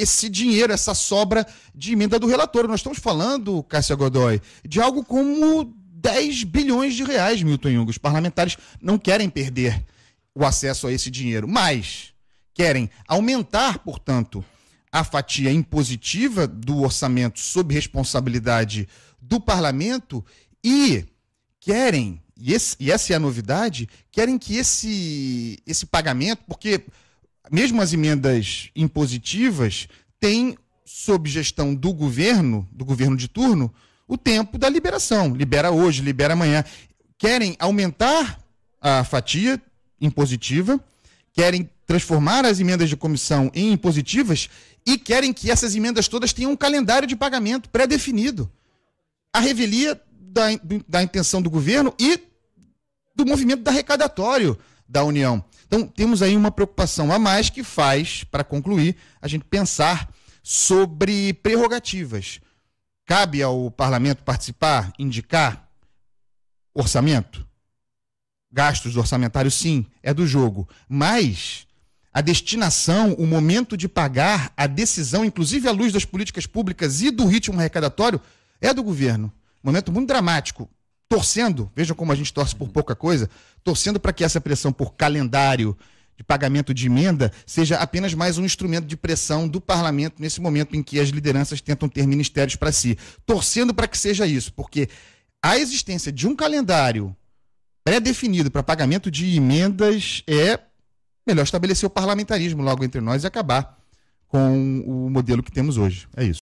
esse dinheiro, essa sobra de emenda do relator. Nós estamos falando, Cássia Godoy, de algo como 10 bilhões de reais, Milton Jung. Os parlamentares não querem perder o acesso a esse dinheiro, mas querem aumentar, portanto, a fatia impositiva do orçamento sob responsabilidade do parlamento e querem, e, esse, e essa é a novidade, querem que esse, esse pagamento, porque mesmo as emendas impositivas têm sob gestão do governo, do governo de turno, o tempo da liberação. Libera hoje, libera amanhã. Querem aumentar a fatia impositiva, querem transformar as emendas de comissão em impositivas e querem que essas emendas todas tenham um calendário de pagamento pré-definido. A revelia da, da intenção do governo e do movimento da arrecadatório da União. Então, temos aí uma preocupação a mais que faz, para concluir, a gente pensar sobre prerrogativas. Cabe ao parlamento participar, indicar orçamento? Gastos orçamentários, sim, é do jogo. Mas a destinação, o momento de pagar, a decisão, inclusive à luz das políticas públicas e do ritmo arrecadatório, é do governo. Momento muito dramático torcendo, vejam como a gente torce por uhum. pouca coisa, torcendo para que essa pressão por calendário de pagamento de emenda seja apenas mais um instrumento de pressão do parlamento nesse momento em que as lideranças tentam ter ministérios para si. Torcendo para que seja isso, porque a existência de um calendário pré-definido para pagamento de emendas é melhor estabelecer o parlamentarismo logo entre nós e acabar com o modelo que temos hoje. É isso.